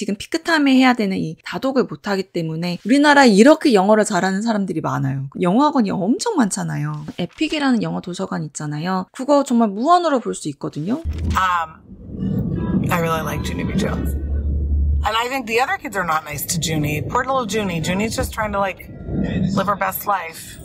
지금 피크타임에 해야 되는 이 다독을 못하기 때문에 우리나라에 이렇게 영어를 잘하는 사람들이 많아요. 영어학원이 엄청 많잖아요. 에픽이라는 영어 도서관 있잖아요. 그거 정말 무한으로 볼 수 있거든요. Um, I really like Junie Jones. And I think the other kids are not nice to Junie. Poor little Junie. Junie's just trying to like live her best life.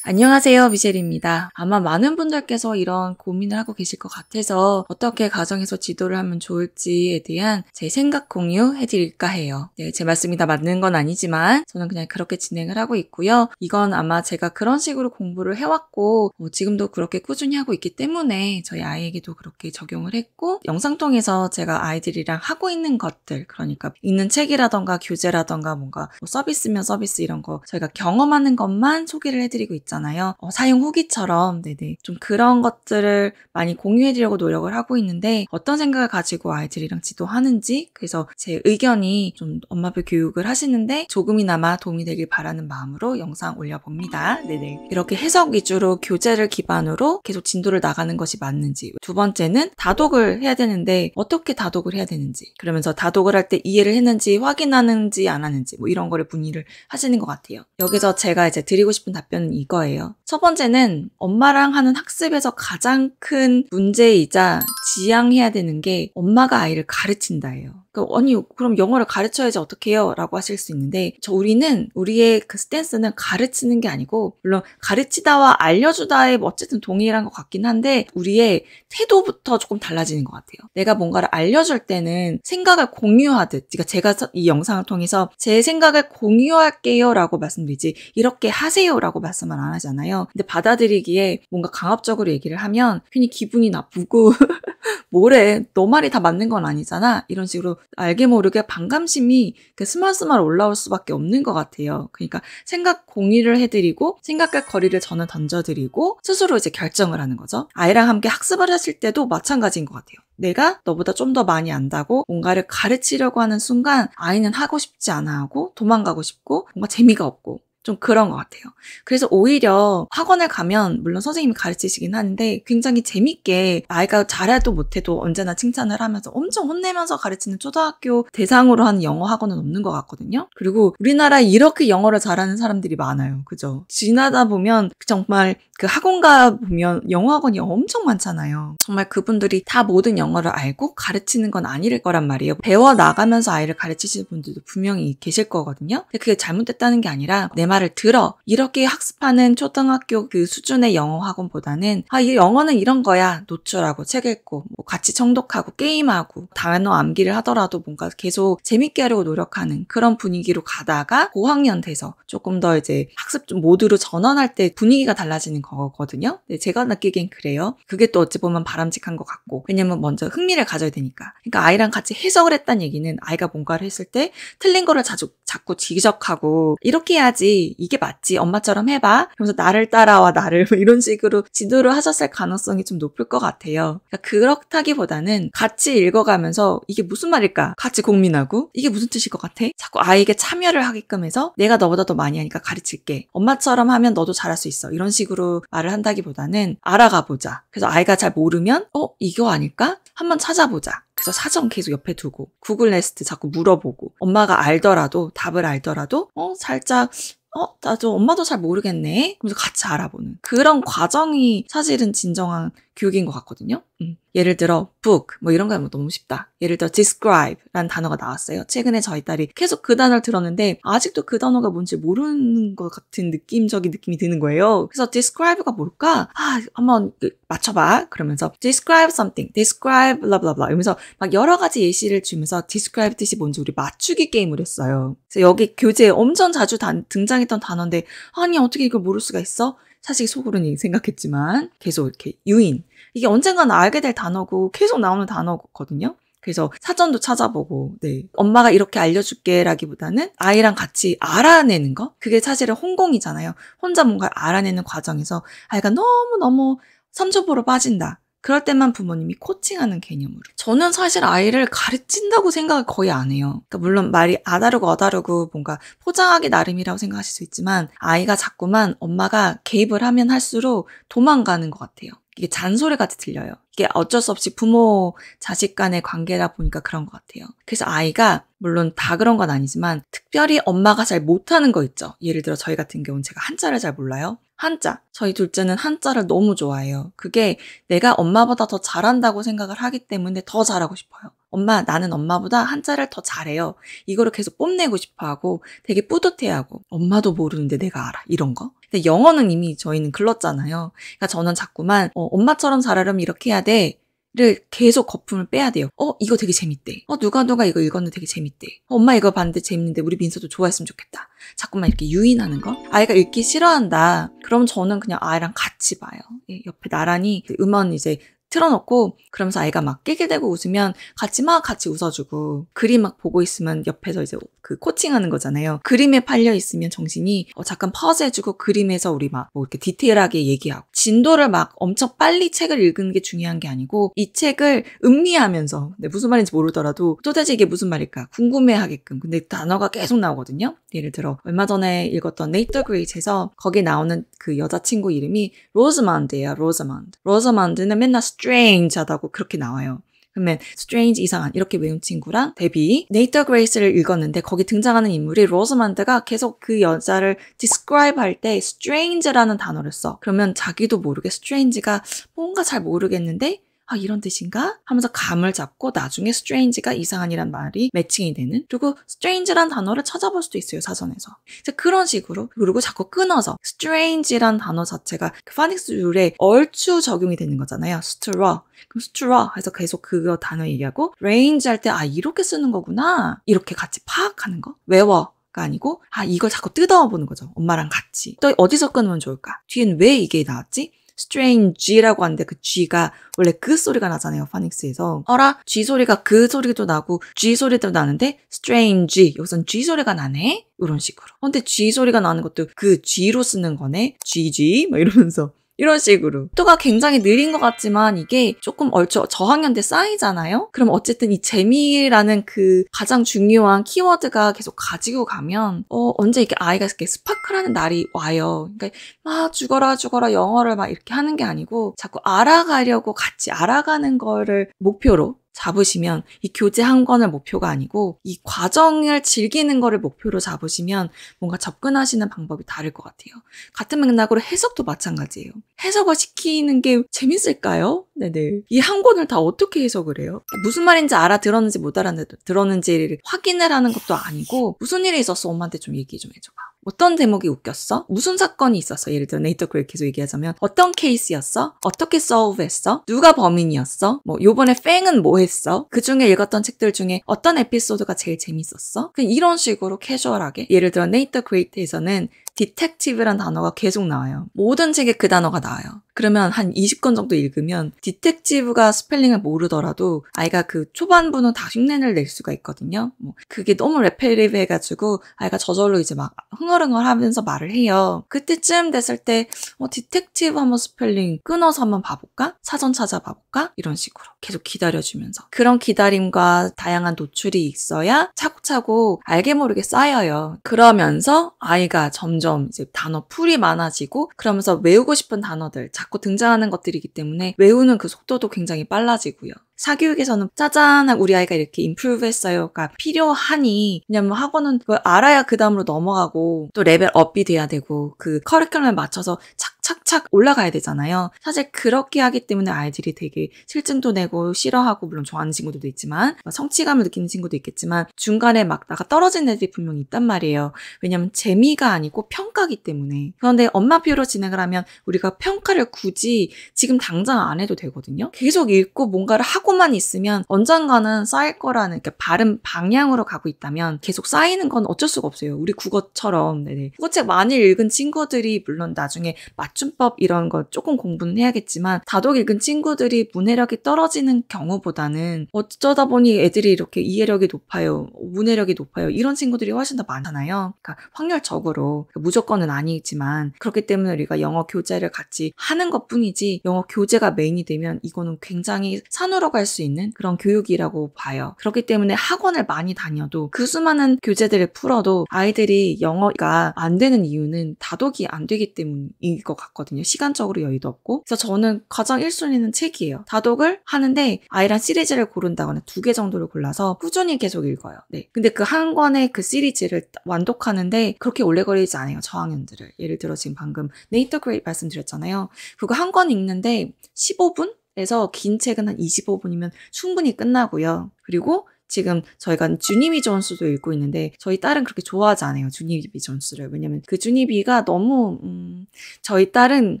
안녕하세요, 미셸입니다. 아마 많은 분들께서 이런 고민을 하고 계실 것 같아서 어떻게 가정에서 지도를 하면 좋을지에 대한 제 생각 공유해드릴까 해요. 네, 제 말씀이 다 맞는 건 아니지만 저는 그냥 그렇게 진행을 하고 있고요. 이건 아마 제가 그런 식으로 공부를 해왔고 뭐 지금도 그렇게 꾸준히 하고 있기 때문에 저희 아이에게도 그렇게 적용을 했고 영상 통해서 제가 아이들이랑 하고 있는 것들 그러니까 있는 책이라던가 교재라던가 뭔가 뭐 서비스면 서비스 이런 거 저희가 경험하는 것만 소개를 해드리고 있 있잖아요. 어, 사용 후기처럼 네네 좀 그런 것들을 많이 공유해드리려고 노력을 하고 있는데 어떤 생각을 가지고 아이들이랑 지도하는지 그래서 제 의견이 좀 엄마별 교육을 하시는데 조금이나마 도움이 되길 바라는 마음으로 영상 올려봅니다. 네네 이렇게 해석 위주로 교재를 기반으로 계속 진도를 나가는 것이 맞는지 두 번째는 다독을 해야 되는데 어떻게 다독을 해야 되는지 그러면서 다독을 할 때 이해를 했는지 확인하는지 안 하는지 뭐 이런 거를 문의를 하시는 것 같아요. 여기서 제가 이제 드리고 싶은 답변은 이거 거예요. 첫 번째는 엄마랑 하는 학습에서 가장 큰 문제이자 지양해야 되는 게 엄마가 아이를 가르친다예요. 그러니까 아니 그럼 영어를 가르쳐야지 어떡해요? 라고 하실 수 있는데 저 우리는 우리의 그 스탠스는 가르치는 게 아니고 물론 가르치다와 알려주다의 뭐 어쨌든 동일한 것 같긴 한데 우리의 태도부터 조금 달라지는 것 같아요. 내가 뭔가를 알려줄 때는 생각을 공유하듯 그러니까 제가 이 영상을 통해서 제 생각을 공유할게요 라고 말씀드리지 이렇게 하세요 라고 말씀을 안 하잖아요. 근데 받아들이기에 뭔가 강압적으로 얘기를 하면 괜히 기분이 나쁘고 뭐래 너 말이 다 맞는 건 아니잖아 이런 식으로 알게 모르게 반감심이 그 스멀스멀 올라올 수밖에 없는 것 같아요. 그러니까 생각 공유를 해드리고 생각할 거리를 저는 던져드리고 스스로 이제 결정을 하는 거죠. 아이랑 함께 학습을 하실 때도 마찬가지인 것 같아요. 내가 너보다 좀 더 많이 안다고 뭔가를 가르치려고 하는 순간 아이는 하고 싶지 않아 하고 도망가고 싶고 뭔가 재미가 없고 좀 그런 것 같아요. 그래서 오히려 학원을 가면 물론 선생님이 가르치시긴 하는데 굉장히 재밌게 아이가 잘해도 못해도 언제나 칭찬을 하면서 엄청 혼내면서 가르치는 초등학교 대상으로 하는 영어 학원은 없는 것 같거든요. 그리고 우리나라에 이렇게 영어를 잘하는 사람들이 많아요. 그죠? 지나다 보면 정말 그 학원 가 보면 영어 학원이 엄청 많잖아요. 정말 그분들이 다 모든 영어를 알고 가르치는 건 아닐 거란 말이에요. 배워 나가면서 아이를 가르치시는 분들도 분명히 계실 거거든요. 근데 그게 잘못됐다는 게 아니라 내말 영화를 들어 이렇게 학습하는 초등학교 그 수준의 영어 학원보다는 아 이 영어는 이런 거야 노출하고 책 읽고 뭐 같이 청독하고 게임하고 단어 암기를 하더라도 뭔가 계속 재밌게 하려고 노력하는 그런 분위기로 가다가 고학년 돼서 조금 더 이제 학습 모드로 전환할 때 분위기가 달라지는 거거든요. 네, 제가 느끼기엔 그래요. 그게 또 어찌 보면 바람직한 것 같고 왜냐면 먼저 흥미를 가져야 되니까. 그러니까 아이랑 같이 해석을 했다는 얘기는 아이가 뭔가를 했을 때 틀린 거를 자주 자꾸 지적하고 이렇게 해야지 이게 맞지? 엄마처럼 해봐. 그러면서 나를 따라와 나를 뭐 이런 식으로 지도를 하셨을 가능성이 좀 높을 것 같아요. 그러니까 그렇다기보다는 같이 읽어가면서 이게 무슨 말일까? 같이 고민하고 이게 무슨 뜻일 것 같아? 자꾸 아이에게 참여를 하게끔 해서 내가 너보다 더 많이 하니까 가르칠게. 엄마처럼 하면 너도 잘할 수 있어. 이런 식으로 말을 한다기보다는 알아가 보자. 그래서 아이가 잘 모르면 어 이거 아닐까? 한번 찾아보자. 그래서 사전 계속 옆에 두고 구글 레스트 자꾸 물어보고 엄마가 알더라도 답을 알더라도 어 살짝 어, 나도 엄마도 잘 모르겠네. 그래서 같이 알아보는 그런 과정이 사실은 진정한 교육인 것 같거든요. 음. 예를 들어 book 뭐 이런 거 하면 너무 쉽다. 예를 들어 describe라는 단어가 나왔어요. 최근에 저희 딸이 계속 그 단어를 들었는데 아직도 그 단어가 뭔지 모르는 것 같은 느낌적인 느낌이 드는 거예요. 그래서 describe가 뭘까? 아, 한번 그 맞춰봐. 그러면서 describe something, describe blah blah blah 이러면서 막 여러 가지 예시를 주면서 describe 뜻이 뭔지 우리 맞추기 게임을 했어요. 그래서 여기 교재에 엄청 자주 단, 등장했던 단어인데 아니 어떻게 이걸 모를 수가 있어? 사실 속으로는 생각했지만 계속 이렇게 유인, 이게 언젠가는 알게 될 단어고 계속 나오는 단어거든요. 그래서 사전도 찾아보고, 네. 엄마가 이렇게 알려줄게 라기보다는 아이랑 같이 알아내는 거? 그게 사실은 홍공이잖아요. 혼자 뭔가 알아내는 과정에서 아이가 너무너무 삼초보로 빠진다. 그럴 때만 부모님이 코칭하는 개념으로. 저는 사실 아이를 가르친다고 생각을 거의 안 해요. 그러니까 물론 말이 아다르고 어다르고 뭔가 포장하기 나름이라고 생각하실 수 있지만 아이가 자꾸만 엄마가 개입을 하면 할수록 도망가는 것 같아요. 이게 잔소리 같이 들려요. 이게 어쩔 수 없이 부모 자식 간의 관계다 보니까 그런 것 같아요. 그래서 아이가 물론 다 그런 건 아니지만 특별히 엄마가 잘 못하는 거 있죠. 예를 들어 저희 같은 경우는 제가 한자를 잘 몰라요. 한자. 저희 둘째는 한자를 너무 좋아해요. 그게 내가 엄마보다 더 잘한다고 생각을 하기 때문에 더 잘하고 싶어요. 엄마, 나는 엄마보다 한자를 더 잘해요. 이거를 계속 뽐내고 싶어 하고 되게 뿌듯해 하고 엄마도 모르는데 내가 알아. 이런 거. 근데 영어는 이미 저희는 글렀잖아요. 그러니까 저는 자꾸만 어, 엄마처럼 잘하려면 이렇게 해야 돼. 를 계속 거품을 빼야 돼요. 어, 이거 되게 재밌대. 어, 누가 누가 이거 읽었는데 되게 재밌대. 어, 엄마 이거 봤는데 재밌는데 우리 민서도 좋아했으면 좋겠다. 자꾸만 이렇게 유인하는 거. 아이가 읽기 싫어한다. 그럼 저는 그냥 아이랑 같이 봐요. 예, 옆에 나란히 그 음원 이제 틀어놓고 그러면서 아이가 막 끼기대고 웃으면 같이 막 같이 웃어주고 그림 막 보고 있으면 옆에서 이제 그 코칭하는 거잖아요. 그림에 팔려 있으면 정신이 어, 잠깐 퍼워즈 해주고 그림에서 우리 막뭐 이렇게 디테일하게 얘기하고 진도를 막 엄청 빨리 책을 읽은 게 중요한 게 아니고 이 책을 음미하면서 네, 무슨 말인지 모르더라도 도대체 이게 무슨 말일까 궁금해하게끔 근데 단어가 계속 나오거든요. 예를 들어 얼마 전에 읽었던 네이터 그레이츠에서 거기 에 나오는 그 여자친구 이름이 로즈만드예요. 로즈만드. 로즈만드는 맨날 strange하다고 그렇게 나와요. 그러면 strange 이상한 이렇게 외운 친구랑 데뷔 네이터 그레이스를 읽었는데 거기 등장하는 인물이 로즈만드가 계속 그 여자를 describe 할 때 strange라는 단어를 써. 그러면 자기도 모르게 strange가 뭔가 잘 모르겠는데 아, 이런 뜻인가? 하면서 감을 잡고 나중에 strange가 이상한이란 말이 매칭이 되는 그리고 strange란 단어를 찾아볼 수도 있어요 사전에서 이제 그런 식으로 그리고 자꾸 끊어서 strange란 단어 자체가 그 파닉스 룰에 얼추 적용이 되는 거잖아요 straw 그럼 straw 해서 계속 그 단어 얘기하고 range 할때 아 이렇게 쓰는 거구나 이렇게 같이 파악하는 거 외워 아니고 아 이걸 자꾸 뜯어보는 거죠 엄마랑 같이 또 어디서 끊으면 좋을까 뒤엔 왜 이게 나왔지 strange라고 하는데 그 G가 원래 그 소리가 나잖아요. 파닉스에서. 어라? G 소리가 그 소리도 나고 G 소리도 나는데 strange. 여기선 G 소리가 나네? 이런 식으로. 근데 G 소리가 나는 것도 그 G로 쓰는 거네? GG? 막 이러면서. 이런 식으로. 속도가 굉장히 느린 것 같지만 이게 조금 얼추 저학년 때 쌓이잖아요? 그럼 어쨌든 이 재미라는 그 가장 중요한 키워드가 계속 가지고 가면, 어, 언제 이렇게 아이가 이렇게 스파크라는 날이 와요. 그러니까 막 죽어라 죽어라 영어를 막 이렇게 하는 게 아니고 자꾸 알아가려고 같이 알아가는 거를 목표로 잡으시면 이 교재 한 권을 목표가 아니고 이 과정을 즐기는 거를 목표로 잡으시면 뭔가 접근하시는 방법이 다를 것 같아요. 같은 맥락으로 해석도 마찬가지예요. 해석을 시키는 게 재밌을까요? 네네. 이 한 권을 다 어떻게 해석을 해요? 무슨 말인지 알아들었는지 못 알아들었는지 확인을 하는 것도 아니고 무슨 일이 있었어 엄마한테 좀 얘기 좀 해줘봐. 어떤 대목이 웃겼어? 무슨 사건이 있었어? 예를 들어 네이터 크를 계속 얘기하자면 어떤 케이스였어? 어떻게 서브했어? 누가 범인이었어? 뭐 요번에 팽은 뭐 했어? 그 중에 읽었던 책들 중에 어떤 에피소드가 제일 재밌었어? 그 이런 식으로 캐주얼하게 예를 들어 네이터 크레이트에서는 디텍티브란 단어가 계속 나와요. 모든 책에 그 단어가 나와요. 그러면 한 20권 정도 읽으면 디텍티브가 스펠링을 모르더라도 아이가 그 초반부는 다 흉내를 낼 수가 있거든요. 뭐 그게 너무 레페리브해가지고 아이가 저절로 이제 막 흥얼흥얼 하면서 말을 해요. 그때쯤 됐을 때 어, 디텍티브 한번 스펠링 끊어서 한번 봐볼까? 사전 찾아봐볼까? 이런 식으로 계속 기다려주면서 그런 기다림과 다양한 노출이 있어야 차곡차곡 알게 모르게 쌓여요. 그러면서 아이가 점점 점점 이제 단어 풀이 많아지고 그러면서 외우고 싶은 단어들 자꾸 등장하는 것들이기 때문에 외우는 그 속도도 굉장히 빨라지고요. 사교육에서는 짜잔 우리 아이가 이렇게 인프루브 했어요가 그러니까 필요하니 왜냐면 뭐 학원은 그걸 알아야 그 다음으로 넘어가고 또 레벨 업이 돼야 되고 그 커리큘럼에 맞춰서 착착착 올라가야 되잖아요. 사실 그렇게 하기 때문에 아이들이 되게 실증도 내고 싫어하고 물론 좋아하는 친구들도 있지만 뭐 성취감을 느끼는 친구도 있겠지만 중간에 막 나가 떨어진 애들이 분명히 있단 말이에요. 왜냐면 재미가 아니고 평가기 때문에 그런데 엄마 표로 진행을 하면 우리가 평가를 굳이 지금 당장 안 해도 되거든요. 계속 읽고 뭔가를 하고 조금만 있으면 언젠가는 쌓일 거라는 이렇게 바른 방향으로 가고 있다면 계속 쌓이는 건 어쩔 수가 없어요. 우리 국어처럼. 네네. 국어책 많이 읽은 친구들이 물론 나중에 맞춤법 이런 거 조금 공부는 해야겠지만 다독 읽은 친구들이 문해력이 떨어지는 경우보다는 어쩌다 보니 애들이 이렇게 이해력이 높아요. 문해력이 높아요. 이런 친구들이 훨씬 더 많잖아요. 그러니까 확률적으로 그러니까 무조건은 아니지만 그렇기 때문에 우리가 영어 교재를 같이 하는 것 뿐이지 영어 교재가 메인이 되면 이거는 굉장히 산으로 갈 참고할 수 있는 그런 교육이라고 봐요. 그렇기 때문에 학원을 많이 다녀도 그 수많은 교재들을 풀어도 아이들이 영어가 안 되는 이유는 다독이 안 되기 때문인 것 같거든요. 시간적으로 여유도 없고. 그래서 저는 가장 1순위는 책이에요. 다독을 하는데 아이랑 시리즈를 고른다거나 두 개 정도를 골라서 꾸준히 계속 읽어요. 네. 근데 그 한 권의 그 시리즈를 완독하는데 그렇게 오래 걸리지 않아요. 저학년들을. 예를 들어 지금 방금 네이터 그레이 말씀드렸잖아요. 그거 한 권 읽는데 15분? 그래서 긴 책은 한 25분이면 충분히 끝나고요. 그리고 지금 저희가 주니비 존스도 읽고 있는데 저희 딸은 그렇게 좋아하지 않아요. 주니비 존스를 왜냐면 그 주니비가 너무 음, 저희 딸은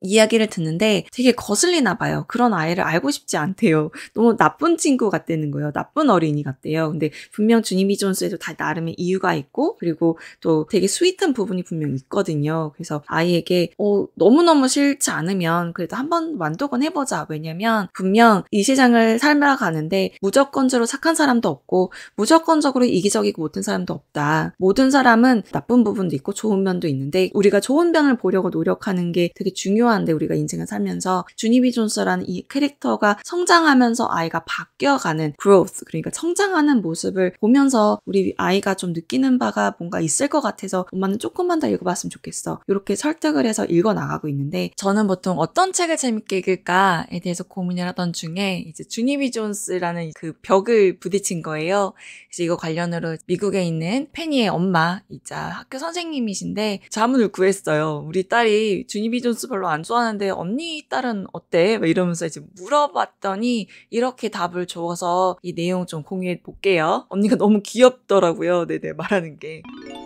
이야기를 듣는데 되게 거슬리나 봐요. 그런 아이를 알고 싶지 않대요. 너무 나쁜 친구 같다는 거예요. 나쁜 어린이 같대요. 근데 분명 주니비 존스에도다 나름의 이유가 있고 그리고 또 되게 스윗한 부분이 분명 있거든요. 그래서 아이에게 어, 너무너무 싫지 않으면 그래도 한번 완족은 해보자. 왜냐면 분명 이 세상을 살아가는데 무조건적으로 착한 사람도 없고 없고 무조건적으로 이기적이고 못된 사람도 없다. 모든 사람은 나쁜 부분도 있고 좋은 면도 있는데 우리가 좋은 면을 보려고 노력하는 게 되게 중요한데 우리가 인생을 살면서 주니비 존스라는 이 캐릭터가 성장하면서 아이가 바뀌어가는 growth 그러니까 성장하는 모습을 보면서 우리 아이가 좀 느끼는 바가 뭔가 있을 것 같아서 엄마는 조금만 더 읽어봤으면 좋겠어. 이렇게 설득을 해서 읽어 나가고 있는데 저는 보통 어떤 책을 재밌게 읽을까에 대해서 고민을 하던 중에 이제 주니비 존스라는 그 벽을 부딪힌 거에 거예요. 그래서 이거 관련으로 미국에 있는 페니의 엄마이자 학교 선생님이신데 자문을 구했어요. 우리 딸이 주니비 존스 별로 안 좋아하는데 언니 딸은 어때? 막 이러면서 이제 물어봤더니 이렇게 답을 줘서 이 내용 좀 공유해 볼게요. 언니가 너무 귀엽더라고요. 네네 네, 말하는 게.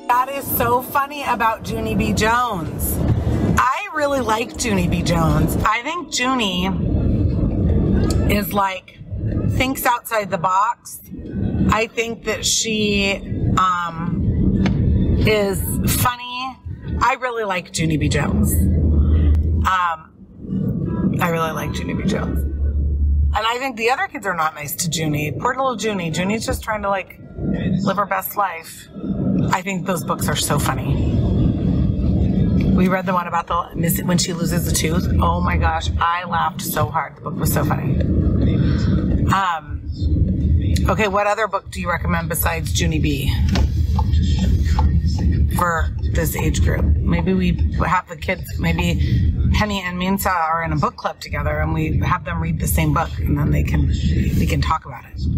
That is so funny about Junie B. Jones. I really like Junie B. Jones. I think Junie is like thinks outside the box, I think that she um, is funny. I really like Junie B. Jones. Um, I really like Junie B. Jones. And I think the other kids are not nice to Junie. Poor little Junie. Junie's just trying to like live her best life. I think those books are so funny. We read the one about the when she loses the tooth. Oh my gosh, I laughed so hard. The book was so funny. Um, Okay, what other book do you recommend besides Junie B for this age group? Maybe we have the kids, maybe Penny and Minsa are in a book club together and we have them read the same book and then they can we can talk about it.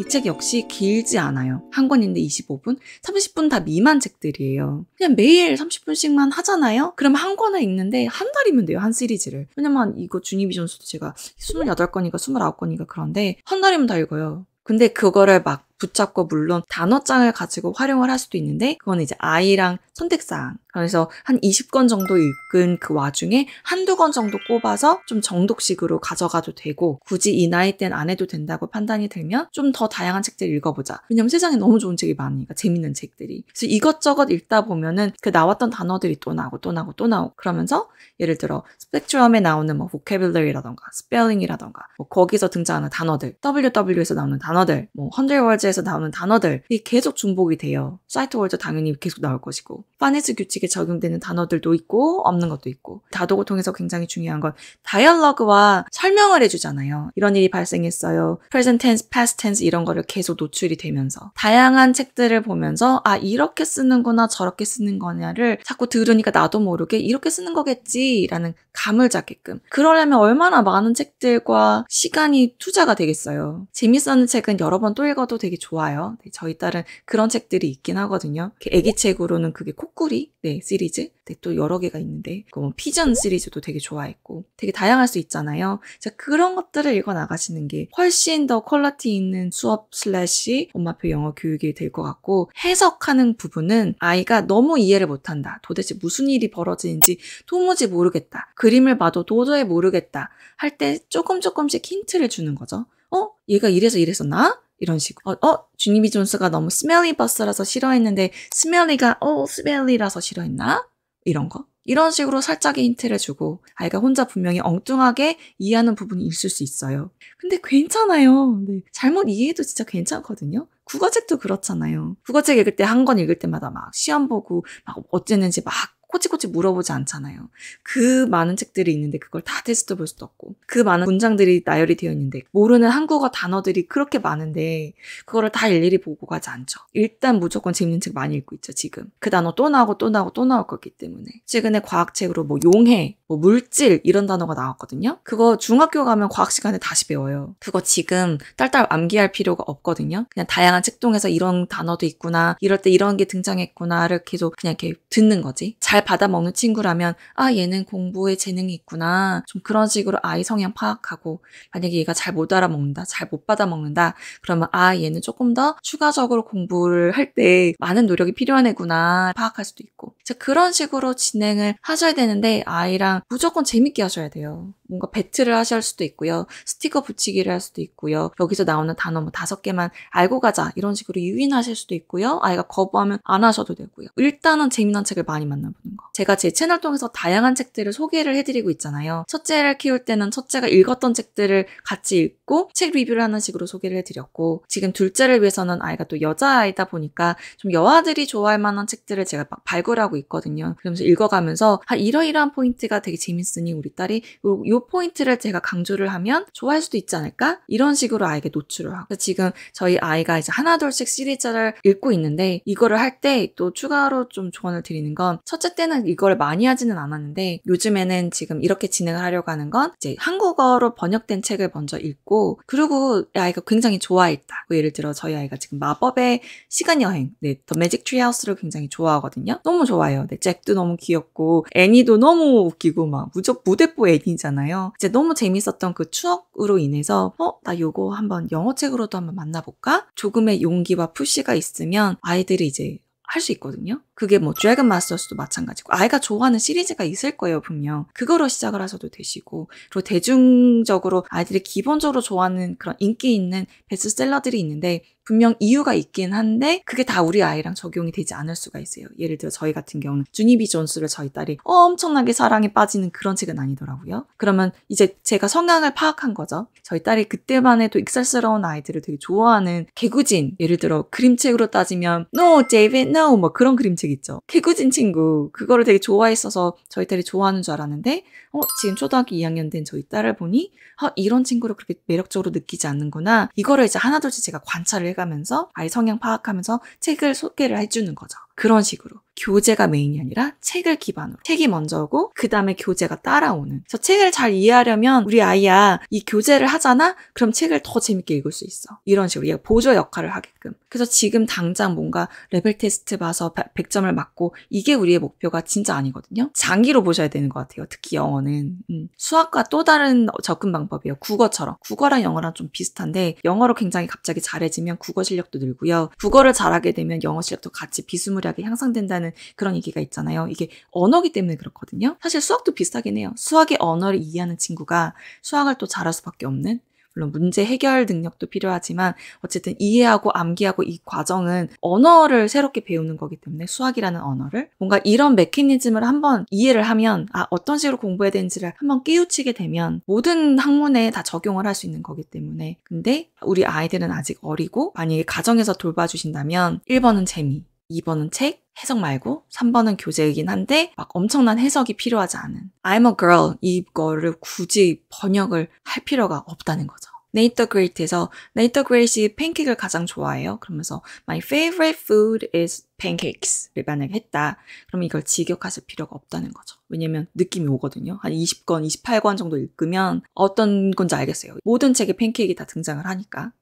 이 책 역시 길지 않아요. 한 권인데 25분, 30분 다 미만 책들이에요. 그냥 매일 30분씩만 하잖아요? 그럼 한 권을 읽는데 한 달이면 돼요, 한 시리즈를. 왜냐면 이거 주니비 전수도 제가 28권이니까 29권이니까 그런데 한 달이면 다 읽어요. 근데 그거를 막 붙잡고 물론 단어장을 가지고 활용을 할 수도 있는데 그건 이제 아이랑 선택사항 그래서 한 20권 정도 읽은 그 와중에 한두 권 정도 꼽아서 좀 정독식으로 가져가도 되고 굳이 이 나이 땐 안 해도 된다고 판단이 들면 좀 더 다양한 책들 을 읽어보자. 왜냐면 세상에 너무 좋은 책이 많으니까 재밌는 책들이. 그래서 이것저것 읽다 보면은 그 나왔던 단어들이 또 나오고 또 나오고 또 나오고 그러면서 예를 들어 스펙트럼에 나오는 뭐 v o c a b 라던가 스펠링이라던가 뭐 거기서 등장하는 단어들 WW에서 나오는 단어들 뭐 헌들월즈 사이트에서 나오는 단어들이 계속 중복이 돼요. 사이트월드 당연히 계속 나올 것이고 파네스 규칙에 적용되는 단어들도 있고 없는 것도 있고 다독을 통해서 굉장히 중요한 건 다이얼러그와 설명을 해주잖아요. 이런 일이 발생했어요. present tense, past tense 이런 거를 계속 노출이 되면서 다양한 책들을 보면서 아 이렇게 쓰는구나 저렇게 쓰는 거냐를 자꾸 들으니까 나도 모르게 이렇게 쓰는 거겠지라는 감을 잡게끔 그러려면 얼마나 많은 책들과 시간이 투자가 되겠어요. 재밌었는 책은 여러 번 또 읽어도 되게 좋아요. 네, 저희 딸은 그런 책들이 있긴 하거든요. 애기 책으로는 그게 코끼리 네, 시리즈 네, 또 여러 개가 있는데 그뭐 피전 시리즈도 되게 좋아했고 되게 다양할 수 있잖아요. 자 그런 것들을 읽어 나가시는 게 훨씬 더 퀄리티 있는 수업 슬래시 엄마표 영어 교육이 될 것 같고 해석하는 부분은 아이가 너무 이해를 못한다. 도대체 무슨 일이 벌어지는지 도무지 모르겠다. 그림을 봐도 도저히 모르겠다. 할 때 조금 조금씩 힌트를 주는 거죠. 어? 얘가 이래서 이랬었나? 이런 식으로. 어, 어 주니비 존스가 너무 스멜리 버스라서 싫어했는데 스멜리가 어 스멜리라서 싫어했나? 이런 거. 이런 식으로 살짝의 힌트를 주고 아이가 혼자 분명히 엉뚱하게 이해하는 부분이 있을 수 있어요. 근데 괜찮아요. 네. 잘못 이해해도 진짜 괜찮거든요. 국어책도 그렇잖아요. 국어책 읽을 때 한 권 읽을 때마다 막 시험 보고 막 어쨌는지 막 꼬치꼬치 물어보지 않잖아요. 그 많은 책들이 있는데 그걸 다 테스트 볼 수도 없고 그 많은 문장들이 나열이 되어 있는데 모르는 한국어 단어들이 그렇게 많은데 그거를 다 일일이 보고 가지 않죠. 일단 무조건 재밌는 책 많이 읽고 있죠, 지금. 그 단어 또 나오고 또 나오고 또 나올 거기 때문에. 최근에 과학책으로 뭐 용해, 뭐 물질 이런 단어가 나왔거든요. 그거 중학교 가면 과학 시간에 다시 배워요. 그거 지금 딸딸 암기할 필요가 없거든요. 그냥 다양한 책동에서 이런 단어도 있구나, 이럴 때 이런 게 등장했구나를 계속 그냥 이렇게 듣는 거지. 잘 받아먹는 친구라면 아 얘는 공부에 재능이 있구나 좀 그런 식으로 아이 성향 파악하고 만약에 얘가 잘 못 알아먹는다 잘 못 받아먹는다 그러면 아 얘는 조금 더 추가적으로 공부를 할 때 많은 노력이 필요한 애구나 파악할 수도 있고 그런 식으로 진행을 하셔야 되는데 아이랑 무조건 재밌게 하셔야 돼요. 뭔가 배틀을 하실 수도 있고요. 스티커 붙이기를 할 수도 있고요. 여기서 나오는 단어 뭐 다섯 개만 알고 가자 이런 식으로 유인하실 수도 있고요. 아이가 거부하면 안 하셔도 되고요. 일단은 재미난 책을 많이 만나보는 거. 제가 제 채널 통해서 다양한 책들을 소개를 해드리고 있잖아요. 첫째를 키울 때는 첫째가 읽었던 책들을 같이 읽고 책 리뷰를 하는 식으로 소개를 해드렸고 지금 둘째를 위해서는 아이가 또 여자아이다 보니까 좀 여아들이 좋아할 만한 책들을 제가 막 발굴하고 있거든요. 그러면서 읽어가면서 한 이러이러한 포인트가 되게 재밌으니 우리 딸이 요, 요 포인트를 제가 강조를 하면 좋아할 수도 있지 않을까? 이런 식으로 아이에게 노출을 하고 지금 저희 아이가 이제 하나둘씩 시리즈를 읽고 있는데 이거를 할 때 또 추가로 좀 조언을 드리는 건 첫째 때는 이걸 많이 하지는 않았는데 요즘에는 지금 이렇게 진행을 하려고 하는 건 이제 한국어로 번역된 책을 먼저 읽고 그리고 아이가 굉장히 좋아했다. 뭐 예를 들어 저희 아이가 지금 마법의 시간 여행, 네, 더 매직 트리하우스를 굉장히 좋아하거든요. 너무 좋아요 네, 잭도 너무 귀엽고 애니도 너무 웃기고 막 무적 무대뽀 애니잖아요. 거예요. 이제 너무 재밌었던 그 추억으로 인해서 어, 나 요거 한번 영어책으로도 한번 만나볼까? 조금의 용기와 푸시가 있으면 아이들이 이제 할 수 있거든요. 그게 뭐 드래곤 마스터스도 마찬가지고 아이가 좋아하는 시리즈가 있을 거예요 분명 그거로 시작을 하셔도 되시고 그리고 대중적으로 아이들이 기본적으로 좋아하는 그런 인기 있는 베스트셀러들이 있는데 분명 이유가 있긴 한데 그게 다 우리 아이랑 적용이 되지 않을 수가 있어요. 예를 들어 저희 같은 경우는 주니비 존스를 저희 딸이 엄청나게 사랑에 빠지는 그런 책은 아니더라고요. 그러면 이제 제가 성향을 파악한 거죠. 저희 딸이 그때만 해도 익살스러운 아이들을 되게 좋아하는 개구진 예를 들어 그림책으로 따지면 노 o 이 a 노뭐 그런 그림책이 있죠. 개구진 친구. 그거를 되게 좋아했어서 저희 딸이 좋아하는 줄 알았는데, 어, 지금 초등학교 2학년 된 저희 딸을 보니, 아, 이런 친구를 그렇게 매력적으로 느끼지 않는구나. 이거를 이제 하나둘씩 제가 관찰을 해가면서 아이 성향 파악하면서 책을 소개를 해주는 거죠. 그런 식으로 교재가 메인이 아니라 책을 기반으로 책이 먼저고 그 다음에 교재가 따라오는 저 책을 잘 이해하려면 우리 아이야 이 교재를 하잖아 그럼 책을 더 재밌게 읽을 수 있어 이런 식으로 얘가 보조 역할을 하게끔 그래서 지금 당장 뭔가 레벨 테스트 봐서 100점을 맞고 이게 우리의 목표가 진짜 아니거든요 장기로 보셔야 되는 것 같아요 특히 영어는 음. 수학과 또 다른 접근 방법이에요 국어처럼 국어랑 영어랑 좀 비슷한데 영어로 굉장히 갑자기 잘해지면 국어 실력도 늘고요 국어를 잘하게 되면 영어 실력도 같이 비스무리 지도력이 향상된다는 그런 얘기가 있잖아요. 이게 언어기 때문에 그렇거든요. 사실 수학도 비슷하긴 해요. 수학의 언어를 이해하는 친구가 수학을 또 잘할 수밖에 없는 물론 문제 해결 능력도 필요하지만 어쨌든 이해하고 암기하고 이 과정은 언어를 새롭게 배우는 거기 때문에 수학이라는 언어를 뭔가 이런 메커니즘을 한번 이해를 하면 아 어떤 식으로 공부해야 되는지를 한번 깨우치게 되면 모든 학문에 다 적용을 할 수 있는 거기 때문에 근데 우리 아이들은 아직 어리고 만약에 가정에서 돌봐주신다면 1번은 재미 2번은 책, 해석 말고 3번은 교재이긴 한데 막 엄청난 해석이 필요하지 않은 I'm a girl 이거를 굳이 번역을 할 필요가 없다는 거죠. Nate 네이터 그레이트에서 Nate 네이터 그 e 이트가 팬케이크를 가장 좋아해요. 그러면서 My favorite food is pancakes를 만약에 했다. 그러면 이걸 직역하실 필요가 없다는 거죠. 왜냐면 느낌이 오거든요. 한 20권, 28권 정도 읽으면 어떤 건지 알겠어요. 모든 책에 팬케이크가 다 등장을 하니까.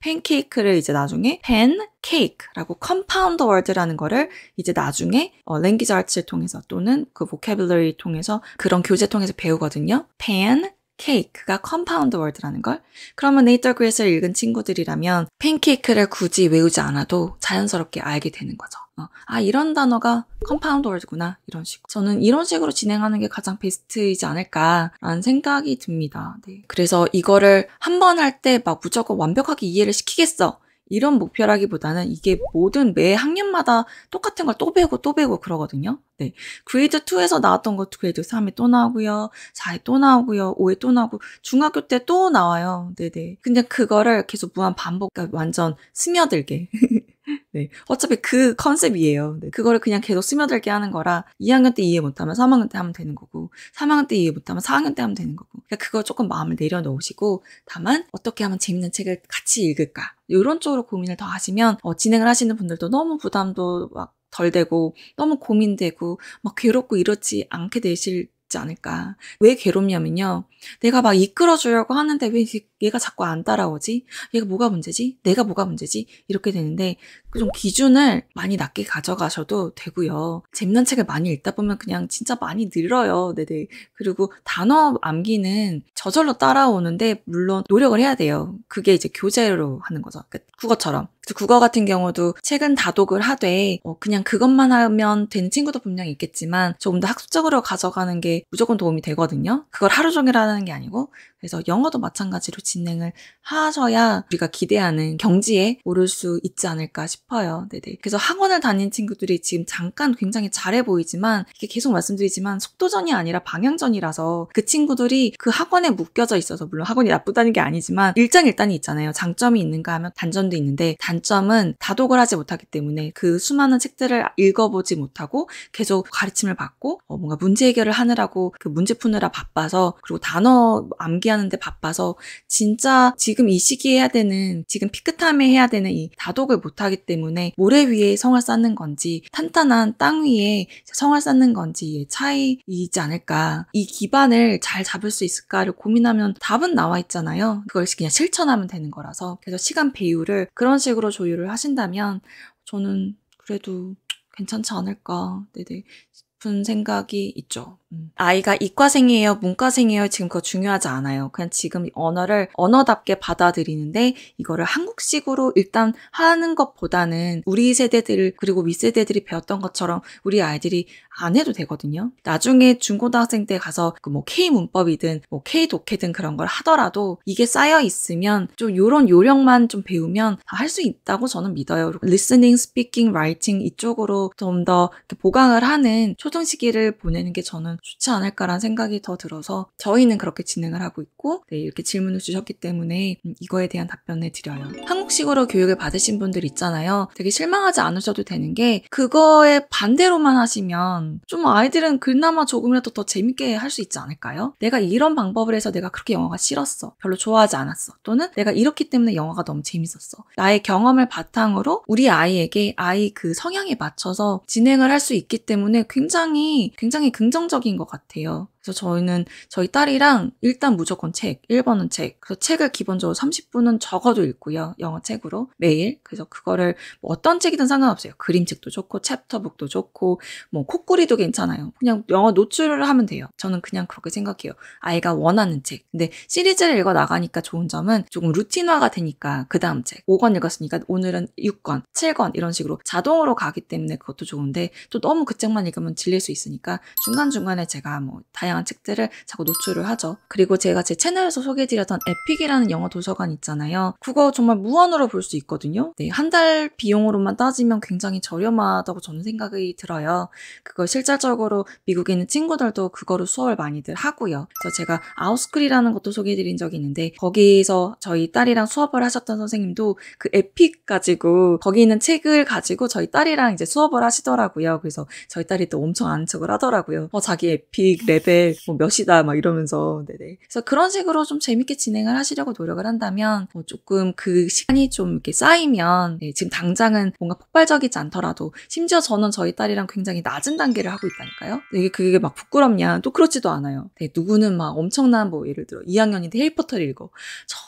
팬케이크를 이제 나중에 팬케이크라고 컴파운드 월드라는 거를 이제 나중에 어, 랭귀지 아츠를 통해서 또는 그 보캐블러리 통해서 그런 교재 통해서 배우거든요. 팬 케이크가 컴파운드 월드라는 걸 그러면 네이터 그레스를 읽은 친구들이라면 팬케이크를 굳이 외우지 않아도 자연스럽게 알게 되는 거죠. 어, 아 이런 단어가 컴파운드 월드구나 이런 식으로 저는 이런 식으로 진행하는 게 가장 베스트이지 않을까라는 생각이 듭니다 네. 그래서 이거를 한 번 할 때 막 무조건 완벽하게 이해를 시키겠어 이런 목표라기보다는 이게 모든 매 학년마다 똑같은 걸 또 배우고 또 배우고 그러거든요. 네. 그레이드 2에서 나왔던 것도 그레이드 3에 또 나오고요. 4에 또 나오고요. 5에 또 나오고 중학교 때 또 나와요. 네네. 근데 그거를 계속 무한 반복, 그러니까 완전 스며들게. 네. 어차피 그 컨셉이에요. 네. 그거를 그냥 계속 스며들게 하는 거라 2학년 때 이해 못하면 3학년 때 하면 되는 거고 3학년 때 이해 못하면 4학년 때 하면 되는 거고 그러니까 그거 조금 마음을 내려놓으시고 다만 어떻게 하면 재밌는 책을 같이 읽을까 이런 쪽으로 고민을 더 하시면 어, 진행을 하시는 분들도 너무 부담도 막 덜 되고 너무 고민되고 막 괴롭고 이렇지 않게 되실 있지 않을까. 왜 괴롭냐면요. 내가 막 이끌어 주려고 하는데 왜 얘가 자꾸 안 따라오지? 얘가 뭐가 문제지? 내가 뭐가 문제지? 이렇게 되는데 좀 기준을 많이 낮게 가져가셔도 되고요. 재미난 책을 많이 읽다 보면 그냥 진짜 많이 늘어요. 네네. 그리고 단어 암기는 저절로 따라오는데 물론 노력을 해야 돼요. 그게 이제 교재로 하는 거죠. 그러니까 국어처럼. 국어 같은 경우도 최근 다독을 하되 어, 그냥 그것만 하면 된 친구도 분명 히 있겠지만 조금 더 학습적으로 가져가는 게 무조건 도움이 되거든요. 그걸 하루 종일 하는 게 아니고 그래서 영어도 마찬가지로 진행을 하셔야 우리가 기대하는 경지에 오를 수 있지 않을까 싶어요. 네네. 그래서 학원을 다닌 친구들이 지금 잠깐 굉장히 잘해 보이지만 이게 계속 말씀드리지만 속도전이 아니라 방향전이라서 그 친구들이 그 학원에 묶여져 있어서 물론 학원이 나쁘다는 게 아니지만 일장일단이 있잖아요. 장점이 있는가 하면 단점도 있는데 단 단점은 다독을 하지 못하기 때문에 그 수많은 책들을 읽어보지 못하고 계속 가르침을 받고 어, 뭔가 문제 해결을 하느라고 그 문제 푸느라 바빠서 그리고 단어 암기하는데 바빠서 진짜 지금 이 시기에 해야 되는 지금 피크타임에 해야 되는 이 다독을 못하기 때문에 모래 위에 성을 쌓는 건지 탄탄한 땅 위에 성을 쌓는 건지의 차이이지 않을까 이 기반을 잘 잡을 수 있을까를 고민하면 답은 나와 있잖아요 그걸 그냥 실천하면 되는 거라서 그래서 시간 배율을 그런 식으로 일부러 조율을 하신다면 저는 그래도 괜찮지 않을까 네네 싶은 생각이 있죠. 아이가 이과생이에요, 문과생이에요, 지금 그거 중요하지 않아요. 그냥 지금 언어를 언어답게 받아들이는데 이거를 한국식으로 일단 하는 것보다는 우리 세대들 그리고 윗세대들이 배웠던 것처럼 우리 아이들이 안 해도 되거든요. 나중에 중고등학생 때 가서 그 뭐 K 문법이든 뭐 K 뭐 독해든 그런 걸 하더라도 이게 쌓여 있으면 좀 요런 요령만 좀 배우면 할 수 있다고 저는 믿어요. 리스닝, 스피킹, 라이팅 이쪽으로 좀 더 보강을 하는 초등 시기를 보내는 게 저는 좋지 않을까라는 생각이 더 들어서 저희는 그렇게 진행을 하고 있고 네, 이렇게 질문을 주셨기 때문에 음, 이거에 대한 답변을 드려요. 한국식으로 교육을 받으신 분들 있잖아요. 되게 실망하지 않으셔도 되는 게 그거에 반대로만 하시면 좀 아이들은 그나마 조금이라도 더 재밌게 할 수 있지 않을까요? 내가 이런 방법을 해서 내가 그렇게 영화가 싫었어. 별로 좋아하지 않았어. 또는 내가 이렇기 때문에 영화가 너무 재밌었어. 나의 경험을 바탕으로 우리 아이에게 아이 그 성향에 맞춰서 진행을 할 수 있기 때문에 굉장히 굉장히 긍정적인 충인것 같아요. 그래서 저희는 저희 딸이랑 일단 무조건 책, 1번은 책. 그래서 책을 기본적으로 30분은 적어도 읽고요. 영어 책으로 매일. 그래서 그거를 뭐 어떤 책이든 상관없어요. 그림책도 좋고 챕터북도 좋고 뭐 코끼리도 괜찮아요. 그냥 영어 노출을 하면 돼요. 저는 그냥 그렇게 생각해요. 아이가 원하는 책. 근데 시리즈를 읽어 나가니까 좋은 점은 조금 루틴화가 되니까 그 다음 책. 5권 읽었으니까 오늘은 6권, 7권 이런 식으로 자동으로 가기 때문에 그것도 좋은데 또 너무 그 책만 읽으면 질릴 수 있으니까 중간중간에 제가 뭐 다양한 다한 책들을 자꾸 노출을 하죠. 그리고 제가 제 채널에서 소개해드렸던 에픽이라는 영어 도서관 있잖아요. 그거 정말 무한으로 볼 수 있거든요. 네, 한달 비용으로만 따지면 굉장히 저렴하다고 저는 생각이 들어요. 그걸 실질적으로 미국에 있는 친구들도 그거를 수업을 많이들 하고요. 그래서 제가 아웃스쿨이라는 것도 소개해드린 적이 있는데 거기서 저희 딸이랑 수업을 하셨던 선생님도 그 에픽 가지고 거기 있는 책을 가지고 저희 딸이랑 이제 수업을 하시더라고요. 그래서 저희 딸이 또 엄청 안척을 하더라고요. 어, 자기 에픽 레벨 뭐몇 시다 막 이러면서 네네. 그래서 그런 식으로 좀 재밌게 진행을 하시려고 노력을 한다면 뭐 조금 그 시간이 좀 이렇게 쌓이면 네, 지금 당장은 뭔가 폭발적이지 않더라도 심지어 저는 저희 딸이랑 굉장히 낮은 단계를 하고 있다니까요. 이게 그게 막 부끄럽냐 또 그렇지도 않아요. 네, 누구는 막 엄청난 뭐 예를 들어 2학년인데 해리포터를 읽어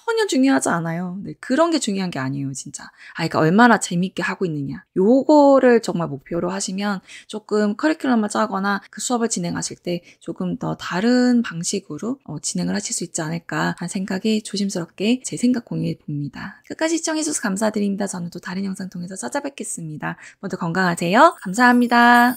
전혀 중요하지 않아요. 네, 그런 게 중요한 게 아니에요 진짜. 아이가 그러니까 얼마나 재밌게 하고 있느냐 요거를 정말 목표로 하시면 조금 커리큘럼을 짜거나 그 수업을 진행하실 때 조금 더더 어, 다른 방식으로 어, 진행을 하실 수 있지 않을까 하는 생각에 조심스럽게 제 생각 공유해 봅니다. 끝까지 시청해주셔서 감사드립니다. 저는 또 다른 영상 통해서 찾아뵙겠습니다. 모두 건강하세요. 감사합니다.